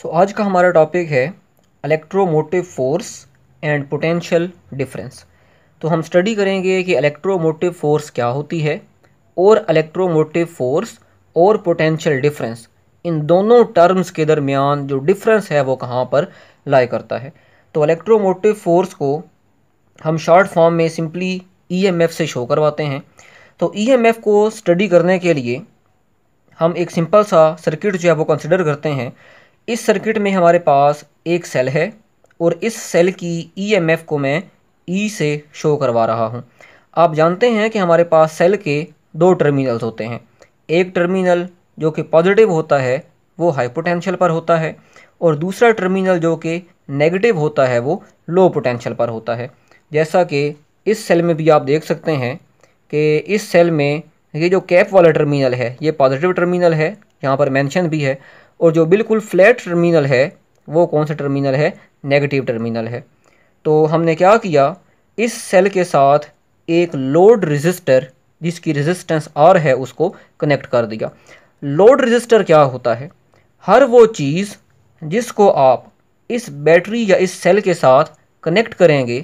सो आज का हमारा टॉपिक है electromotive force and potential difference तो हम स्टडी करेंगे कि इलेक्ट्रोमोटिव फोर्स क्या होती है और इलेक्ट्रोमोटिव फोर्स और पोटेंशियल डिफरेंस इन दोनों टर्म्स के दरमियान जो डिफरेंस है वो कहाँ पर लाई करता है तो इलेक्ट्रोमोटिव फोर्स को हम शॉर्ट फॉर्म में सिंपली ईएमएफ e से शो करवाते हैं तो ईएमएफ e को स्टडी करने के लिए हम एक सिंपल सा सर्किट जो है वो कंसिडर करते हैं इस सर्किट में हमारे पास एक सेल है और इस सेल की ईएमएफ e को मैं ई e से शो करवा रहा हूँ आप जानते हैं कि हमारे पास सेल के दो टर्मिनल्स होते हैं एक टर्मिनल जो कि पॉजिटिव होता है वो हाई पोटेंशियल पर होता है और दूसरा टर्मिनल जो कि नेगेटिव होता है वो लो पोटेंशियल पर होता है जैसा कि इस सेल में भी आप देख सकते हैं कि इस सेल में ये जो कैप वाला टर्मिनल है ये पॉजिटिव टर्मिनल है यहाँ पर मेंशन भी है और जो बिल्कुल फ्लैट टर्मिनल है वो कौन सा टर्मिनल है नेगेटिव टर्मिनल है तो हमने क्या किया इस सेल के साथ एक लोड रजिस्टर जिसकी रेजिस्टेंस आर है उसको कनेक्ट कर दिया लोड रजिस्टर क्या होता है हर वो चीज़ जिसको आप इस बैटरी या इस सेल के साथ कनेक्ट करेंगे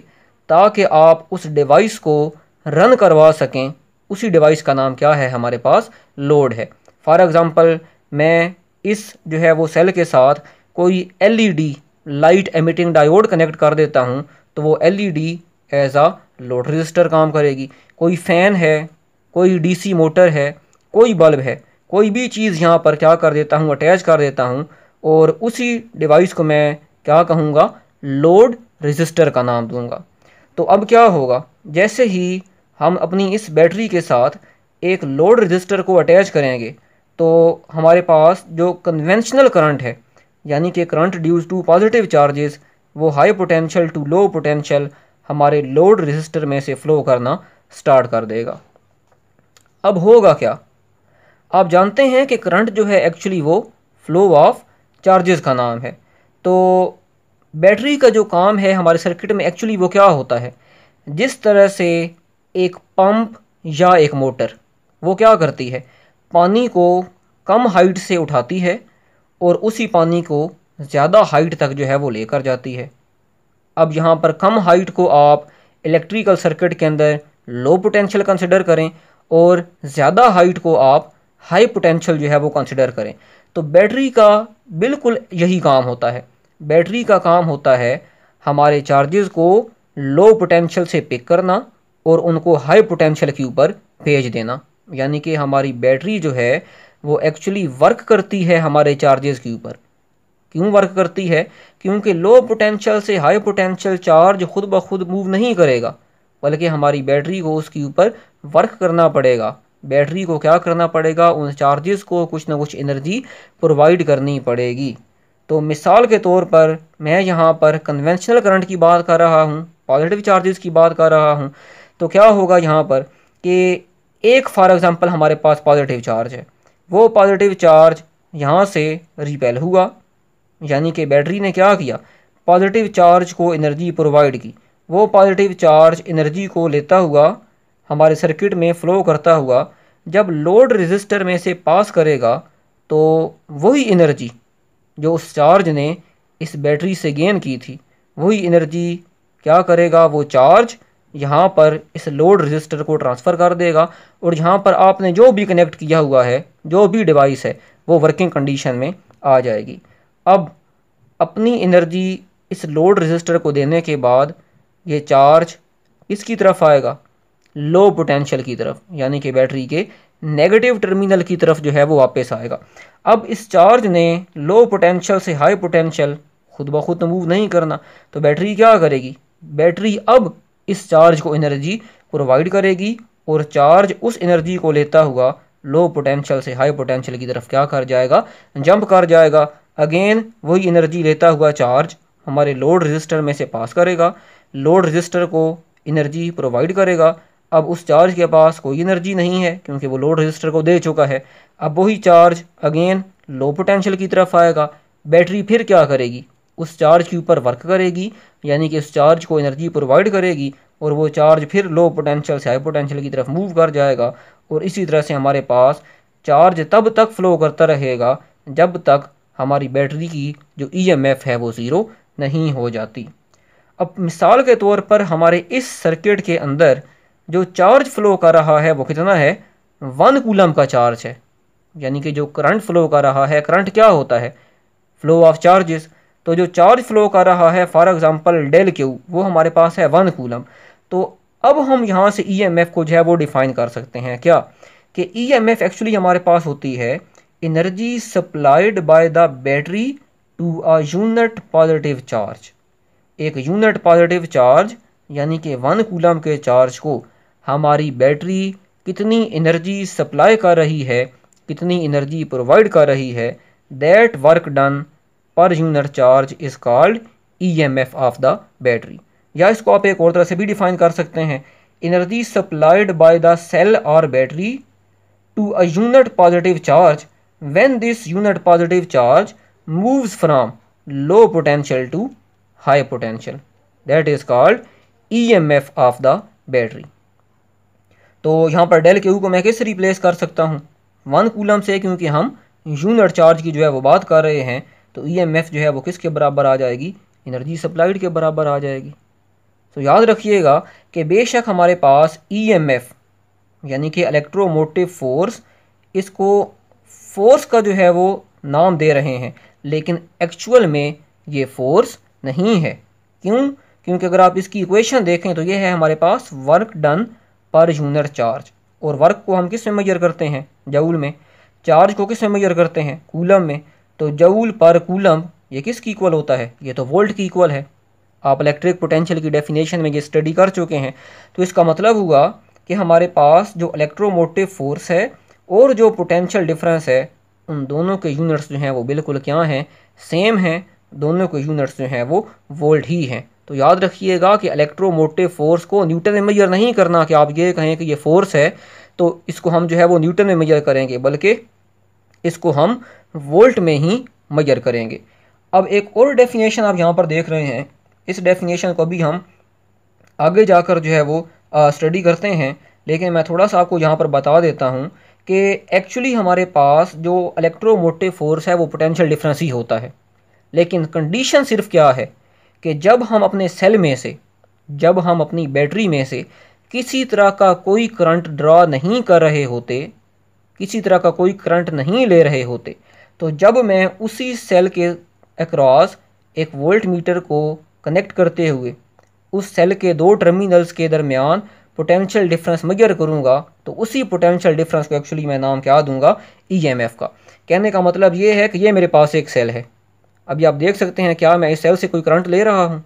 ताकि आप उस डिवाइस को रन करवा सकें उसी डिवाइस का नाम क्या है हमारे पास लोड है फॉर एग्ज़ाम्पल मैं इस जो है वो सेल के साथ कोई LED light emitting diode connect कर देता हूँ तो वो LED as a load resistor काम करेगी कोई फ़ैन है कोई डीसी मोटर है कोई बल्ब है कोई भी चीज़ यहाँ पर क्या कर देता हूँ अटैच कर देता हूँ और उसी डिवाइस को मैं क्या कहूँगा लोड रजिस्टर का नाम दूँगा तो अब क्या होगा जैसे ही हम अपनी इस बैटरी के साथ एक लोड रजिस्टर को अटैच करेंगे तो हमारे पास जो कन्वेंशनल करंट है यानी कि current due to positive charges वो high potential to low potential हमारे लोड रजिस्टर में से फ्लो करना स्टार्ट कर देगा अब होगा क्या आप जानते हैं कि करंट जो है एक्चुअली वो फ्लो ऑफ चार्जेस का नाम है तो बैटरी का जो काम है हमारे सर्किट में एक्चुअली वो क्या होता है जिस तरह से एक पंप या एक मोटर वो क्या करती है पानी को कम हाइट से उठाती है और उसी पानी को ज़्यादा हाइट तक जो है वो लेकर जाती है अब यहाँ पर कम हाइट को आप इलेक्ट्रिकल सर्किट के अंदर लो पोटेंशियल कंसिडर करें और ज़्यादा हाइट को आप हाई पोटेंशियल जो है वो कंसिडर करें तो बैटरी का बिल्कुल यही काम होता है बैटरी का काम होता है हमारे चार्जेस को लो पोटेंशियल से पिक करना और उनको हाई पोटेंशियल के ऊपर भेज देना यानी कि हमारी बैटरी जो है वो एक्चुअली वर्क करती है हमारे चार्जेस के ऊपर क्यों वर्क करती है क्योंकि लो पोटेंशियल से हाई पोटेंशियल चार्ज खुद ब खुद मूव नहीं करेगा बल्कि हमारी बैटरी को उसके ऊपर वर्क करना पड़ेगा बैटरी को क्या करना पड़ेगा उन चार्जेस को कुछ ना कुछ एनर्जी प्रोवाइड करनी पड़ेगी तो मिसाल के तौर पर मैं यहाँ पर कन्वेंशनल करंट की बात कर रहा हूँ पॉजिटिव चार्जेस की बात कर रहा हूँ तो क्या होगा यहाँ पर कि एक फॉर एग्ज़ाम्पल हमारे पास पॉजिटिव चार्ज है वो पॉजिटिव चार्ज यहाँ से रिपेल हुआ यानी कि बैटरी ने क्या किया पॉजिटिव चार्ज को एनर्जी प्रोवाइड की वो पॉजिटिव चार्ज एनर्जी को लेता हुआ हमारे सर्किट में फ़्लो करता हुआ जब लोड रजिस्टर में से पास करेगा तो वही एनर्जी जो उस चार्ज ने इस बैटरी से गेन की थी वही एनर्जी क्या करेगा वो चार्ज यहाँ पर इस लोड रजिस्टर को ट्रांसफ़र कर देगा और यहाँ पर आपने जो भी कनेक्ट किया हुआ है जो भी डिवाइस है वो वर्किंग कंडीशन में आ जाएगी अब अपनी एनर्जी इस लोड रजिस्टर को देने के बाद ये चार्ज इसकी तरफ आएगा लो पोटेंशियल की तरफ यानी कि बैटरी के नेगेटिव टर्मिनल की तरफ जो है वो वापस आएगा अब इस चार्ज ने लो पोटेंशियल से हाई पोटेंशियल खुद ब खुद मूव नहीं करना तो बैटरी क्या करेगी बैटरी अब इस चार्ज को एनर्जी प्रोवाइड करेगी और चार्ज उस एनर्जी को लेता हुआ लो पोटेंशियल से हाई पोटेंशियल की तरफ क्या कर जाएगा जंप कर जाएगा अगेन वही एनर्जी लेता हुआ चार्ज हमारे लोड रजिस्टर में से पास करेगा लोड रजिस्टर को एनर्जी प्रोवाइड करेगा अब उस चार्ज के पास कोई एनर्जी नहीं है क्योंकि वो लोड रजिस्टर को दे चुका है अब वही चार्ज अगेन लो पोटेंशियल की तरफ आएगा बैटरी फिर क्या करेगी उस चार्ज के ऊपर वर्क करेगी यानी कि उस चार्ज को एनर्जी प्रोवाइड करेगी और वो चार्ज फिर लो पोटेंशियल से हाई पोटेंशियल की तरफ मूव कर जाएगा और इसी तरह से हमारे पास चार्ज तब तक फ्लो करता रहेगा जब तक हमारी बैटरी की जो ईएमएफ e है वो ज़ीरो नहीं हो जाती अब मिसाल के तौर पर हमारे इस सर्किट के अंदर जो चार्ज फ्लो कर रहा है वो कितना है वन कूलम का चार्ज है यानी कि जो करंट फ्लो कर रहा है करंट क्या होता है फ्लो ऑफ चार्जेस तो जो चार्ज फ्लो कर रहा है फॉर एग्ज़ाम्पल डेल क्यू वो हमारे पास है वन कूलम तो अब हम यहाँ से ई एम एफ़ को जो है वो डिफ़ाइन कर सकते हैं क्या कि ई एम एफ़ एक्चुअली हमारे पास होती है energy supplied by the battery to a unit positive charge एक यूनिट पॉजिटिव चार्ज यानी कि वन कूलम के चार्ज को हमारी बैटरी कितनी एनर्जी सप्लाई कर रही है कितनी एनर्जी प्रोवाइड कर रही है that work done per unit charge is called E M F of the battery या इसको आप एक और तरह से भी डिफाइन कर सकते हैं energy supplied by the cell और battery to a unit positive charge when this unit positive charge low potential to high potential that is called E M F of the battery तो यहाँ पर del के you को मैं किस replace कर सकता हूँ वन कूलम से क्योंकि हम यूनिट चार्ज की जो है वो बात कर रहे हैं तो ई एम एफ़ जो है वो किसके बराबर आ जाएगी इनर्जी सप्लाइड के बराबर आ जाएगी तो याद रखिएगा कि बेशक हमारे पास ई एम एफ़ यानी कि इलेक्ट्रोमोटिव फोर्स इसको फोर्स का जो है वो नाम दे रहे हैं लेकिन एक्चुअल में ये फोर्स नहीं है क्यों क्योंकि अगर आप इसकी इक्वेशन देखें तो ये है हमारे पास work done per unit charge और वर्क को हम किस में मेजर करते हैं जऊल में चार्ज को किस में मेजर करते हैं कूलम में तो जूल पर कूलम ये किसकी इक्वल होता है ये तो वोल्ट की इक्वल है आप इलेक्ट्रिक पोटेंशियल की डेफिनेशन में ये स्टडी कर चुके हैं तो इसका मतलब हुआ कि हमारे पास जो इलेक्ट्रोमोटिव फोर्स है और जो पोटेंशियल डिफरेंस है उन दोनों के यूनिट्स जो हैं वो बिल्कुल क्या हैं सेम हैं दोनों के यूनिट्स जो हैं वो वोल्ट ही हैं तो याद रखिएगा कि इलेक्ट्रोमोटिव फोर्स को न्यूटन में मेजर नहीं करना कि आप ये कहें कि ये फोर्स है तो इसको हम जो है वो न्यूटन में मेजर करेंगे बल्कि इसको हम वोल्ट में ही मैयर करेंगे अब एक और डेफिनेशन आप यहाँ पर देख रहे हैं इस डेफिनेशन को भी हम आगे जाकर जो है वो स्टडी करते हैं लेकिन मैं थोड़ा सा आपको यहाँ पर बता देता हूँ कि एक्चुअली हमारे पास जो इलेक्ट्रोमोटिव फोर्स है वो पोटेंशियल डिफरेंस ही होता है लेकिन कंडीशन सिर्फ क्या है कि जब हम अपने सेल में से जब हम अपनी बैटरी में से किसी तरह का कोई करंट ड्रा नहीं कर रहे होते किसी तरह का कोई करंट नहीं ले रहे होते तो जब मैं उसी सेल के अक्रॉस एक वोल्ट मीटर को कनेक्ट करते हुए उस सेल के दो टर्मिनल्स के दरमियान पोटेंशियल डिफरेंस मेजर करूँगा तो उसी पोटेंशियल डिफरेंस को एक्चुअली मैं नाम क्या दूंगा ईएमएफ e का कहने का मतलब ये है कि ये मेरे पास एक सेल है अभी आप देख सकते हैं क्या मैं इस सेल से कोई करंट ले रहा हूँ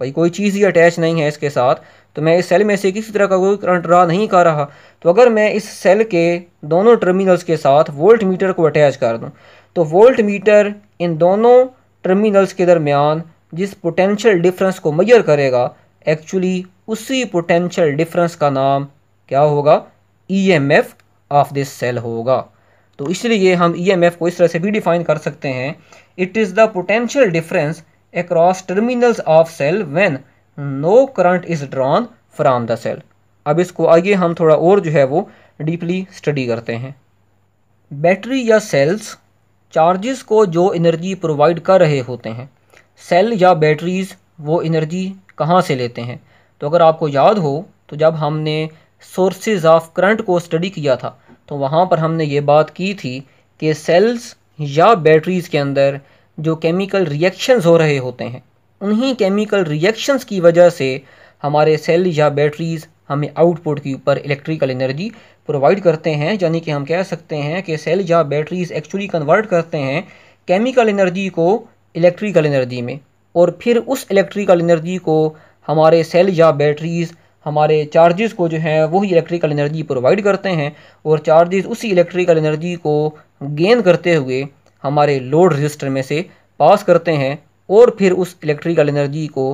भाई कोई चीज़ ही अटैच नहीं है इसके साथ तो मैं इस सेल में से किसी तरह का कोई करंट ड्रा नहीं कर रहा तो अगर मैं इस सेल के दोनों टर्मिनल्स के साथ वोल्ट मीटर को अटैच कर दूँ तो वोल्ट मीटर इन दोनों टर्मिनल्स के दरमियान जिस पोटेंशियल डिफरेंस को मैयर करेगा एक्चुअली उसी पोटेंशियल डिफरेंस का नाम क्या होगा E M F of this cell होगा तो इसलिए हम ई एम एफ को इस तरह से भी डिफाइन कर सकते हैं it is the potential difference across terminals of cell when no current is drawn from the cell. अब इसको आइए हम थोड़ा और जो है वो डीपली स्टडी करते हैं बैटरी या सेल्स चार्जेस को जो एनर्जी प्रोवाइड कर रहे होते हैं सेल या बैटरीज़ वो एनर्जी कहाँ से लेते हैं तो अगर आपको याद हो तो जब हमने सोर्सेज ऑफ करंट को स्टडी किया था तो वहाँ पर हमने ये बात की थी कि सेल्स या बैटरीज़ के अंदर जो केमिकल रिएक्शंस हो रहे होते हैं उन्हीं केमिकल रिएक्शंस की वजह से हमारे सेल या बैटरीज़ हमें आउटपुट के ऊपर इलेक्ट्रिकल एनर्जी प्रोवाइड करते हैं यानी कि हम कह सकते हैं कि सेल या बैटरीज़ एक्चुअली कन्वर्ट करते हैं केमिकल एनर्जी को इलेक्ट्रिकल एनर्जी में और फिर उस इलेक्ट्रिकल एनर्जी को हमारे सेल या बैटरीज़ हमारे चार्जेस को जो है वही इलेक्ट्रिकल एनर्जी प्रोवाइड करते हैं और चार्जेस उसी इलेक्ट्रिकल एनर्जी को गेन करते हुए हमारे लोड रजिस्टर में से पास करते हैं और फिर उस इलेक्ट्रिकल एनर्जी को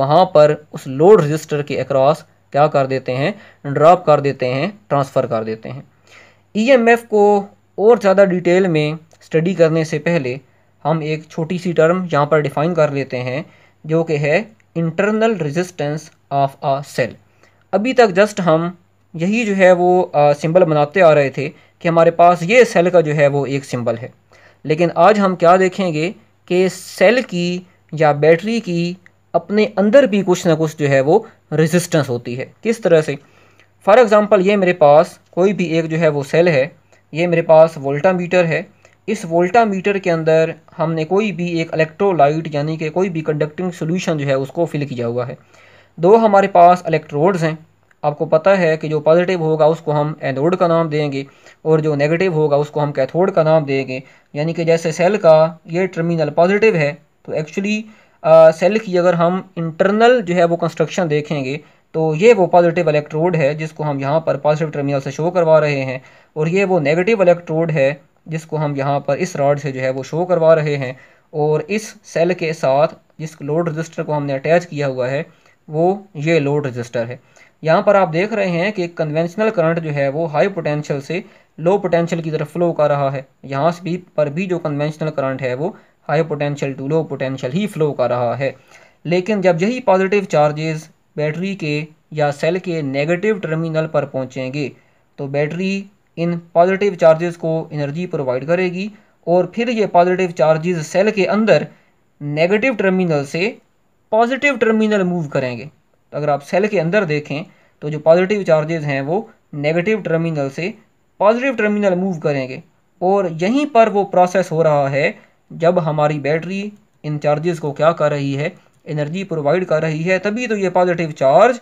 वहाँ पर उस लोड रजिस्टर के अक्रॉस क्या कर देते हैं ड्रॉप कर देते हैं ट्रांसफ़र कर देते हैं ईएमएफ e को और ज़्यादा डिटेल में स्टडी करने से पहले हम एक छोटी सी टर्म यहाँ पर डिफ़ाइन कर लेते हैं जो कि है internal resistance of a cell अभी तक जस्ट हम यही जो है वो सिंबल बनाते आ रहे थे कि हमारे पास ये सेल का जो है वो एक सिंबल है लेकिन आज हम क्या देखेंगे कि सेल की या बैटरी की अपने अंदर भी कुछ ना कुछ जो है वो रेजिस्टेंस होती है किस तरह से फॉर एग्ज़ाम्पल ये मेरे पास कोई भी एक जो है वो सेल है ये मेरे पास वोल्टा मीटर है इस वोल्टा मीटर के अंदर हमने कोई भी एक इलेक्ट्रोलाइट यानी कि कोई भी कंडक्टिंग सोल्यूशन जो है उसको फिल किया हुआ है दो हमारे पास इलेक्ट्रोड्स हैं आपको पता है कि जो पॉजिटिव होगा उसको हम एनोड का नाम देंगे और जो नेगेटिव होगा उसको हम कैथोड का नाम देंगे यानी कि जैसे सेल का ये टर्मिनल पॉजिटिव है तो एक्चुअली सेल की अगर हम इंटरनल जो है वो कंस्ट्रक्शन देखेंगे तो ये वो पॉजिटिव इलेक्ट्रोड है जिसको हम यहाँ पर पॉजिटिव टर्मिनल से शो करवा रहे हैं और ये वो नेगेटिव इलेक्ट्रोड है जिसको हम यहाँ पर इस रॉड से जो है वो शो करवा रहे हैं और इस सेल के साथ जिस लोड रजिस्टर को हमने अटैच किया हुआ है वो ये लोड रजिस्टर है यहाँ पर आप देख रहे हैं कि कन्वेंशनल करंट जो है वो हाई पोटेंशियल से लो पोटेंशियल की तरफ फ्लो कर रहा है यहाँ से भी पर भी जो कन्वेंशनल करंट है वो high potential to low potential ही फ्लो कर रहा है लेकिन जब यही पॉजिटिव चार्जेस बैटरी के या सेल के नेगेटिव टर्मिनल पर पहुँचेंगे तो बैटरी इन पॉजिटिव चार्जेस को एनर्जी प्रोवाइड करेगी और फिर ये पॉजिटिव चार्जेस सेल के अंदर नेगेटिव टर्मिनल से पॉजिटिव टर्मिनल मूव करेंगे तो अगर आप सेल के अंदर देखें तो जो पॉजिटिव चार्जेज़ हैं वो नेगेटिव टर्मिनल से पॉजिटिव टर्मिनल मूव करेंगे और यहीं पर वो प्रोसेस हो रहा है जब हमारी बैटरी इन चार्जेस को क्या कर रही है एनर्जी प्रोवाइड कर रही है तभी तो ये पॉजिटिव चार्ज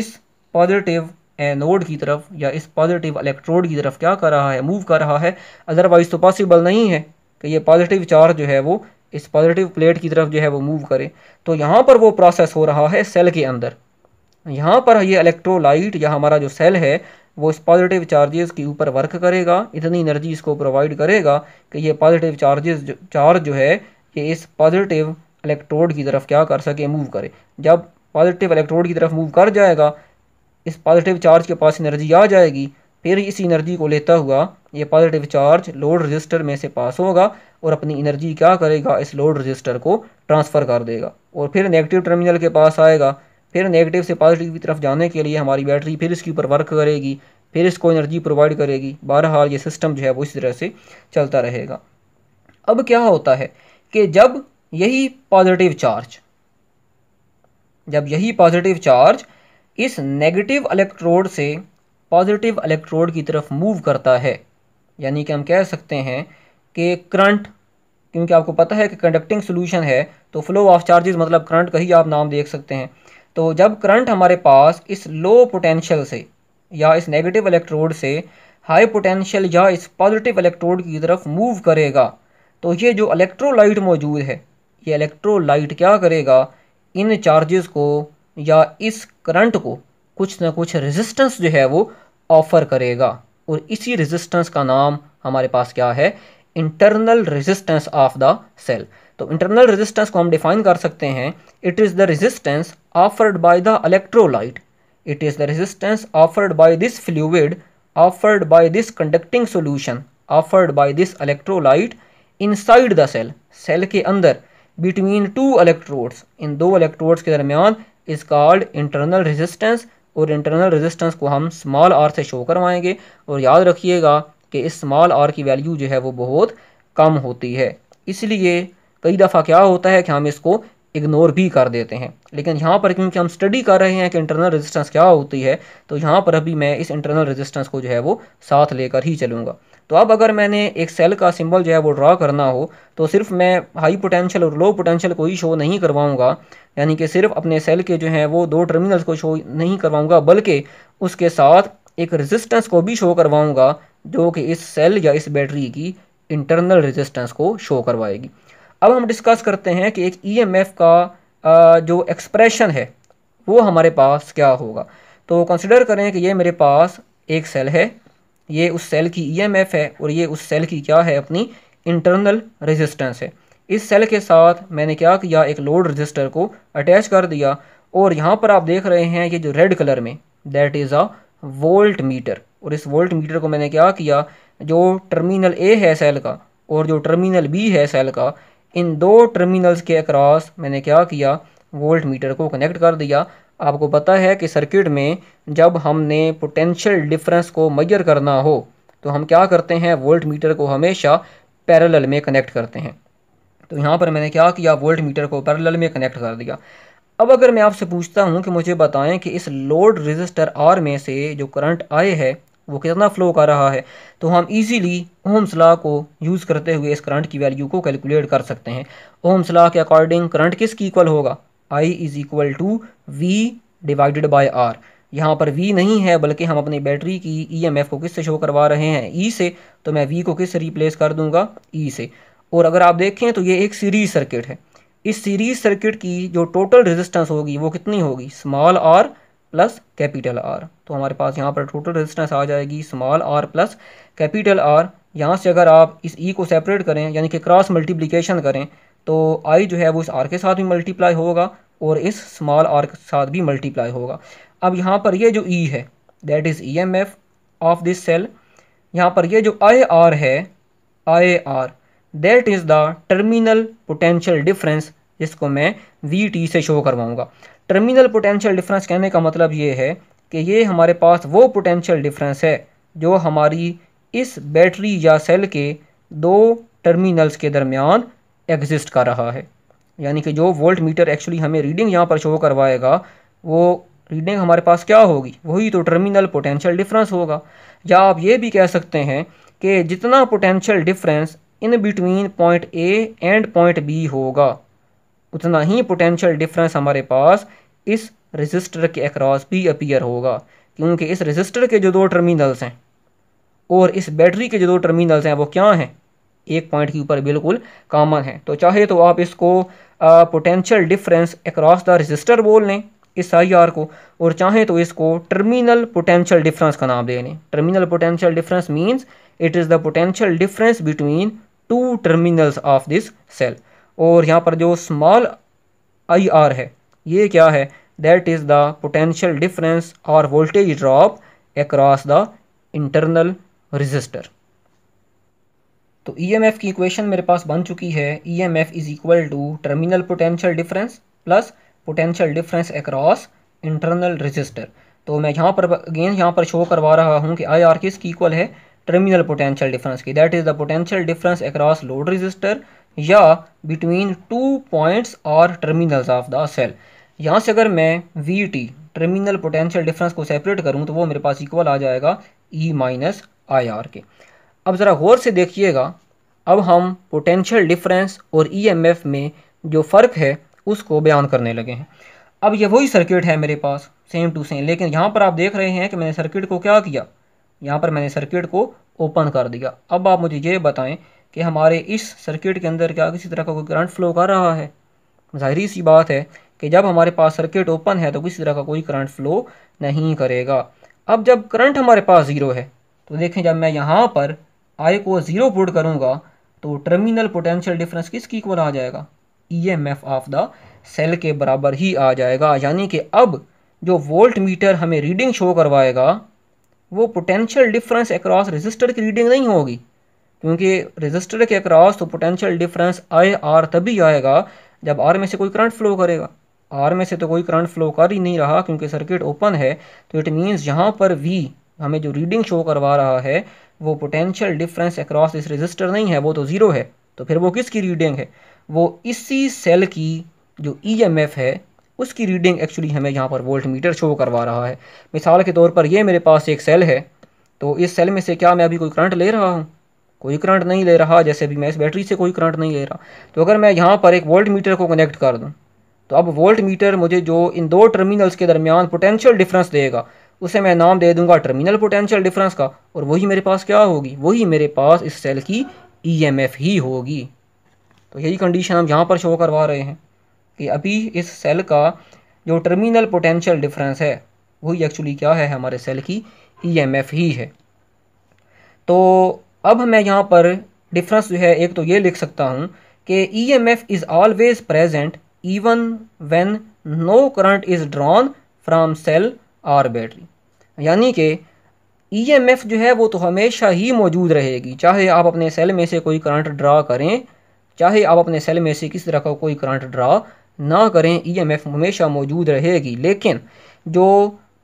इस पॉजिटिव एनोड की तरफ या इस पॉजिटिव इलेक्ट्रोड की तरफ क्या कर रहा है मूव कर रहा है अदरवाइज़ तो पॉसिबल नहीं है कि ये पॉजिटिव चार्ज जो है वो इस पॉजिटिव प्लेट की तरफ जो है वो मूव करे तो यहाँ पर वो प्रोसेस हो रहा है सेल के अंदर यहाँ पर ये इलेक्ट्रोलाइट या हमारा जो सेल है वो इस पॉजिटिव चार्जेस के ऊपर वर्क करेगा इतनी एनर्जी इसको प्रोवाइड करेगा कि ये पॉजिटिव चार्जेस चार्ज जो है ये इस पॉजिटिव इलेक्ट्रोड की तरफ क्या कर सके मूव करे जब पॉजिटिव इलेक्ट्रोड की तरफ मूव कर जाएगा इस पॉजिटिव चार्ज के पास एनर्जी आ जाएगी फिर इस एनर्जी को लेता हुआ ये पॉजिटिव चार्ज लोड रजिस्टर में से पास होगा और अपनी एनर्जी क्या करेगा इस लोड रजिस्टर को ट्रांसफ़र कर देगा और फिर नेगेटिव टर्मिनल के पास आएगा फिर नेगेटिव से पॉजिटिव की तरफ जाने के लिए हमारी बैटरी फिर इसके ऊपर वर्क करेगी फिर इसको एनर्जी प्रोवाइड करेगी बहरहाल ये सिस्टम जो है वो इसी तरह से चलता रहेगा अब क्या होता है कि जब यही पॉजिटिव चार्ज जब यही पॉजिटिव चार्ज इस नेगेटिव इलेक्ट्रोड से पॉजिटिव इलेक्ट्रोड की तरफ मूव करता है यानी कि हम कह सकते हैं कि करंट क्योंकि आपको पता है कि कंडक्टिंग सॉल्यूशन है तो फ्लो ऑफ चार्जेस मतलब करंट का ही आप नाम देख सकते हैं तो जब करंट हमारे पास इस लो पोटेंशियल से या इस नेगेटिव इलेक्ट्रोड से हाई पोटेंशियल या इस पॉजिटिव इलेक्ट्रोड की तरफ मूव करेगा तो ये जो इलेक्ट्रोलाइट मौजूद है ये इलेक्ट्रोलाइट क्या करेगा इन चार्जेस को या इस करंट को कुछ ना कुछ रेजिस्टेंस जो है वो ऑफ़र करेगा और इसी रेजिस्टेंस का नाम हमारे पास क्या है internal resistance of the cell तो इंटरनल रेजिस्टेंस को हम डिफाइन कर सकते हैं it is the resistance offered by the electrolyte it is the resistance offered by this fluid offered by this conducting solution offered by this electrolyte inside the cell cell के अंदर between two electrodes इन दो electrodes के दरमियान is called internal resistance और internal resistance को हम small are से show करवाएंगे और याद रखिएगा कि इस स्मॉल आर की वैल्यू जो है वो बहुत कम होती है इसलिए कई दफ़ा क्या होता है कि हम इसको इग्नोर भी कर देते हैं लेकिन यहाँ पर क्योंकि हम स्टडी कर रहे हैं कि इंटरनल रेजिस्टेंस क्या होती है तो यहाँ पर अभी मैं इस इंटरनल रेजिस्टेंस को जो है वो साथ लेकर ही चलूँगा तो अब अगर मैंने एक सेल का सिंबल जो है वो ड्रा करना हो तो सिर्फ मैं हाई पोटेंशियल और लो पोटेंशियल को ही शो नहीं करवाऊँगा यानी कि सिर्फ अपने सेल के जो हैं वो दो टर्मिनल्स को शो नहीं करवाऊँगा बल्कि उसके साथ एक रेजिस्टेंस को भी शो करवाऊँगा जो कि इस सेल या इस बैटरी की इंटरनल रेजिस्टेंस को शो करवाएगी अब हम डिस्कस करते हैं कि एक एफ e का जो एक्सप्रेशन है वो हमारे पास क्या होगा तो कंसिडर करें कि ये मेरे पास एक सेल है ये उस सेल की ईएमएफ e है और ये उस सेल की क्या है अपनी इंटरनल रेजिस्टेंस है इस सेल के साथ मैंने क्या किया एक लोड रजिस्टर को अटैच कर दिया और यहाँ पर आप देख रहे हैं ये जो रेड कलर में that is a voltmeter और इस वोल्ट मीटर को मैंने क्या किया जो टर्मिनल ए है सेल का और जो टर्मिनल बी है सेल का इन दो टर्मिनल्स के अक्रॉस मैंने क्या किया वोल्ट मीटर को कनेक्ट कर दिया आपको पता है कि सर्किट में जब हमने पोटेंशियल डिफरेंस को मैयर करना हो तो हम क्या करते हैं वोल्ट मीटर को हमेशा पैरेलल में कनेक्ट करते हैं तो यहाँ पर मैंने क्या किया वोल्ट मीटर को पैरेलल में कनेक्ट कर दिया अब अगर मैं आपसे पूछता हूँ कि मुझे बताएं कि इस लोड रजिस्टर आर में से जो करंट आए है वो कितना फ़्लो कर रहा है तो हम इजीली ओम सलाह को यूज़ करते हुए इस करंट की वैल्यू को कैलकुलेट कर सकते हैं ओम सलाह के अकॉर्डिंग करंट की इक्वल होगा I is equal to V divided by R यहाँ पर V नहीं है बल्कि हम अपनी बैटरी की ई e को किससे शो करवा रहे हैं E से तो मैं V को किस से रिप्लेस कर दूंगा E से और अगर आप देखें तो ये एक सीरीज सर्किट है इस सीरीज सर्किट की जो टोटल रेजिस्टेंस होगी वो कितनी होगी small R plus capital R तो हमारे पास यहाँ पर टोटल रेजिस्टेंस आ जाएगी small R plus capital R यहाँ से अगर आप इस ई e को सेपरेट करें यानी कि क्रॉस मल्टीप्लिकेशन करें तो आई जो है वो इस आर के साथ भी मल्टीप्लाई होगा और इस स्मॉल आर के साथ भी मल्टीप्लाई होगा अब यहाँ पर ये जो ई e है that is E M F of this cell यहाँ पर ये जो आई आर है I R that is the terminal potential difference जिसको मैं वी टी से शो करवाऊँगा टर्मिनल पोटेंशियल डिफरेंस कहने का मतलब ये है कि ये हमारे पास वो पोटेंशियल डिफरेंस है जो हमारी इस बैटरी या सेल के दो टर्मिनल्स के दरमियान एग्जिस्ट कर रहा है यानी कि जो वोल्ट मीटर एक्चुअली हमें रीडिंग यहाँ पर शो करवाएगा वो रीडिंग हमारे पास क्या होगी वही तो टर्मिनल पोटेंशियल डिफरेंस होगा या आप ये भी कह सकते हैं कि जितना potential difference in between point A and point B होगा उतना ही पोटेंशियल डिफरेंस हमारे पास इस रजिस्टर के अक्रॉस भी अपीयर होगा क्योंकि इस रजिस्टर के जो दो टर्मिनल्स हैं और इस बैटरी के जो दो टर्मिनल्स हैं वो क्या हैं एक पॉइंट के ऊपर बिल्कुल कॉमन है तो चाहे तो आप इसको potential difference across the resistor बोल लें इस आई आर को और चाहे तो इसको टर्मिनल पोटेंशियल डिफरेंस का नाम दे लें terminal potential difference means it is the potential difference between two terminals of this cell और यहाँ पर जो स्मॉल आई आर है ये क्या है that is the potential difference और voltage drop across the internal resistor तो ई एम एफ की इक्वेशन मेरे पास बन चुकी है E M F is equal to terminal potential difference plus potential difference across internal resistor तो मैं यहाँ पर अगेन यहाँ पर शो करवा रहा हूँ कि आई आर किसकी इक्वल है टर्मिनल पोटेंशियल डिफरेंस की that is the potential difference across load resistor या बिटवीन टू पॉइंट्स और टर्मिनल्स ऑफ द सेल यहाँ से अगर मैं V T terminal potential difference को सेपरेट करूँ तो वो मेरे पास इक्वल आ जाएगा ई माइनस आई आर के अब ज़रा गौर से देखिएगा अब हम पोटेंशियल डिफरेंस और ई एम एफ में जो फ़र्क है उसको बयान करने लगे हैं अब ये वही सर्किट है मेरे पास सेम टू सेम लेकिन यहाँ पर आप देख रहे हैं कि मैंने सर्किट को क्या किया यहाँ पर मैंने सर्किट को ओपन कर दिया अब आप मुझे ये बताएं कि हमारे इस सर्किट के अंदर क्या किसी तरह का कोई करंट फ्लो कर रहा है ज़ाहरी सी बात है कि जब हमारे पास सर्किट ओपन है तो किसी तरह का कोई करंट फ्लो नहीं करेगा अब जब करंट हमारे पास ज़ीरो है तो देखें जब मैं यहाँ पर आई को ज़ीरो पुट करूँगा तो टर्मिनल पोटेंशियल डिफरेंस किसकी इक्वल आ जाएगा E M F of the cell के बराबर ही आ जाएगा यानी कि अब जो वोल्ट मीटर हमें रीडिंग शो करवाएगा वो पोटेंशियल डिफरेंस अक्रॉस रजिस्टर की रीडिंग नहीं होगी क्योंकि रजिस्टर के अक्रॉस तो पोटेंशियल डिफरेंस आई आर तभी आएगा जब आर में से कोई करंट फ्लो करेगा आर में से तो कोई करंट फ्लो कर ही नहीं रहा क्योंकि सर्किट ओपन है तो इट मीन्स यहाँ पर वी हमें जो रीडिंग शो करवा रहा है वो पोटेंशियल डिफरेंस अक्रॉस इस रजिस्टर नहीं है वो तो ज़ीरो है तो फिर वो किसकी रीडिंग है वो इसी सेल की जो ई एम एफ है उसकी रीडिंग एक्चुअली हमें यहाँ पर वोल्ट मीटर शो करवा रहा है मिसाल के तौर पर ये मेरे पास एक सेल है तो इस सेल में से क्या मैं अभी कोई करंट ले रहा हूँ कोई करंट नहीं ले रहा जैसे अभी मैं इस बैटरी से कोई करंट नहीं ले रहा तो अगर मैं यहाँ पर एक वोल्ट मीटर को कनेक्ट कर दूँ तो अब वोल्ट मीटर मुझे जो इन दो टर्मिनल्स के दरमियान पोटेंशियल डिफरेंस देगा उसे मैं नाम दे दूंगा टर्मिनल पोटेंशियल डिफरेंस का और वही मेरे पास क्या होगी वही मेरे पास इस सेल की ईएमएफ e ही होगी तो यही कंडीशन हम यहाँ पर शो करवा रहे हैं कि अभी इस सेल का जो टर्मिनल पोटेंशियल डिफरेंस है वही एक्चुअली क्या है हमारे सेल की ई e ही है तो अब मैं यहाँ पर डिफरेंस जो है एक तो ये लिख सकता हूँ कि E M F is always present even when no current is drawn from cell or battery यानी कि ई एम एफ जो है वो तो हमेशा ही मौजूद रहेगी चाहे आप अपने सेल में से कोई करंट ड्रा करें चाहे आप अपने सेल में से किसी तरह का कोई करंट ड्रा ना करें ई एम एफ हमेशा मौजूद रहेगी लेकिन जो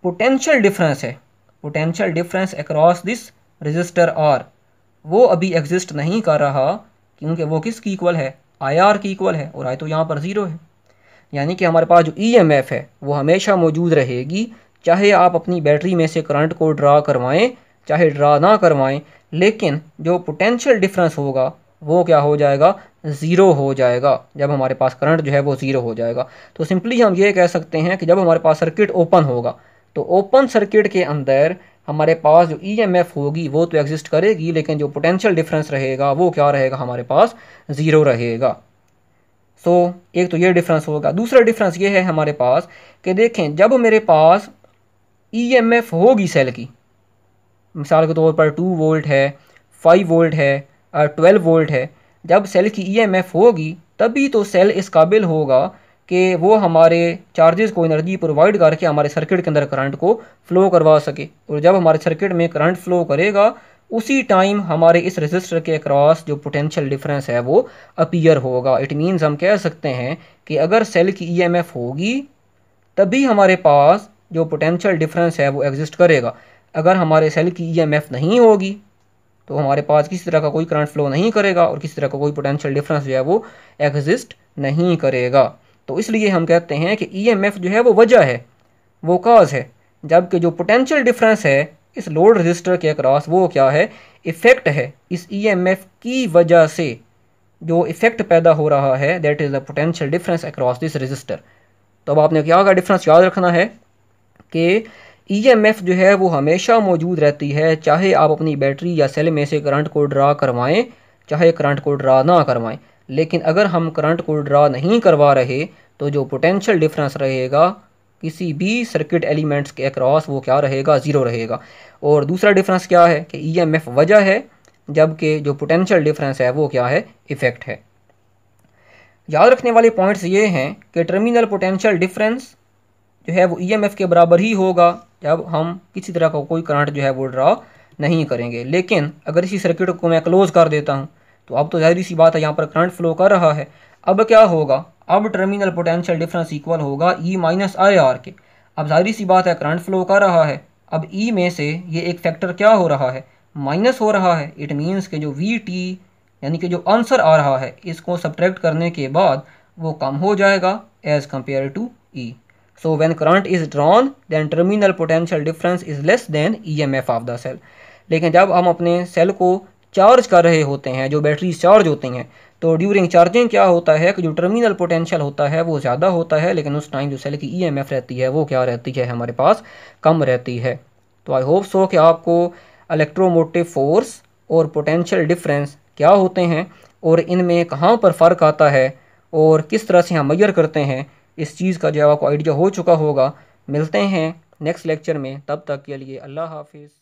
पोटेंशियल डिफरेंस है potential difference across this resistor R वो अभी एग्जिस्ट नहीं कर रहा क्योंकि वो किस की इक्वल है आई आर की इक्वल है और आई तो यहाँ पर ज़ीरो है यानी कि हमारे पास जो ई एम एफ़ है वो हमेशा मौजूद रहेगी चाहे आप अपनी बैटरी में से करंट को ड्रा करवाएं चाहे ड्रा ना करवाएं लेकिन जो पोटेंशियल डिफरेंस होगा वो क्या हो जाएगा ज़ीरो हो जाएगा जब हमारे पास करंट जो है वो ज़ीरो हो जाएगा तो सिंपली हम ये कह सकते हैं कि जब हमारे पास सर्किट ओपन होगा तो ओपन सर्किट के अंदर हमारे पास जो ईएमएफ e होगी वो तो एग्जिस्ट करेगी लेकिन जो पोटेंशियल डिफरेंस रहेगा वो क्या रहेगा हमारे पास ज़ीरो रहेगा सो so, एक तो ये डिफरेंस होगा दूसरा डिफरेंस ये है हमारे पास कि देखें जब मेरे पास ईएमएफ e होगी सेल की मिसाल के तौर पर टू वोल्ट है फाइव वोल्ट है ट्वेल्व वोल्ट है जब सेल की एफ e होगी तभी तो सेल इस काबिल होगा कि वो हमारे चार्जेस को एनर्जी प्रोवाइड करके हमारे सर्किट के अंदर करंट को फ्लो करवा सके और जब हमारे सर्किट में करंट फ्लो करेगा उसी टाइम हमारे इस रजिस्टर के अक्रॉस जो पोटेंशियल डिफरेंस है वो अपीयर होगा इट मीन्स हम कह सकते हैं कि अगर सेल की ईएमएफ होगी तभी हमारे पास जो पोटेंशियल डिफरेंस है वो एग्जिस्ट करेगा अगर हमारे सेल की ईएमएफ नहीं होगी तो हमारे पास किसी तरह का कोई करंट फ्लो नहीं करेगा और किसी तरह का कोई पोटेंशियल डिफरेंस जो है वो एग्जिस्ट नहीं करेगा तो इसलिए हम कहते हैं कि ईएमएफ e जो है वो वजह है वो काज है जबकि जो पोटेंशियल डिफरेंस है इस लोड रजिस्टर के अक्रॉस वो क्या है इफ़ेक्ट है इस ईएमएफ e की वजह से जो इफ़ेक्ट पैदा हो रहा है that is the potential difference across this resistor तो अब आपने क्या होगा डिफरेंस याद रखना है कि ईएमएफ e जो है वो हमेशा मौजूद रहती है चाहे आप अपनी बैटरी या सेल में से करंट को ड्रा करवाएं चाहे करंट को ड्रा ना करवाएं लेकिन अगर हम करंट को ड्रा नहीं करवा रहे तो जो पोटेंशियल डिफरेंस रहेगा किसी भी सर्किट एलिमेंट्स के अक्रॉस वो क्या रहेगा ज़ीरो रहेगा और दूसरा डिफरेंस क्या है कि ईएमएफ e वजह है जबकि जो पोटेंशियल डिफरेंस है वो क्या है इफ़ेक्ट है याद रखने वाले पॉइंट्स ये हैं कि टर्मिनल पोटेंशियल डिफरेंस जो है वो ईएमएफ e के बराबर ही होगा जब हम किसी तरह का कोई करंट जो है वो ड्रा नहीं करेंगे लेकिन अगर इसी सर्किट को मैं क्लोज़ कर देता हूँ तो अब तो जाहिर सी बात है यहाँ पर करंट फ्लो कर रहा है अब क्या होगा अब टर्मिनल पोटेंशियल डिफरेंस इक्वल होगा ई माइनस आई आर के अब जाहिर सी बात है करंट फ्लो कर रहा है अब ई e में से ये एक फैक्टर क्या हो रहा है माइनस हो रहा है इट मीन्स के जो वी टी यानी कि जो आंसर आ रहा है इसको सब्ट्रैक्ट करने के बाद वो कम हो जाएगा as compared to E current is drawn than terminal potential difference is less is E M F of the cell लेकिन जब हम अपने सेल को चार्ज कर रहे होते हैं जो बैटरी चार्ज होती हैं तो ड्यूरिंग चार्जिंग क्या होता है कि जो टर्मिनल पोटेंशियल होता है वो ज़्यादा होता है लेकिन उस टाइम जो सेल की ई रहती है वो क्या रहती है हमारे पास कम रहती है तो आई होप सो कि आपको इलेक्ट्रोमोटिव फोर्स और पोटेंशियल डिफरेंस क्या होते हैं और इनमें कहाँ पर फ़र्क आता है और किस तरह से हम मैयर करते हैं इस चीज़ का जो आपको आइडिया हो चुका होगा मिलते हैं नेक्स्ट लेक्चर में तब तक के लिए अल्लाह हाफिज़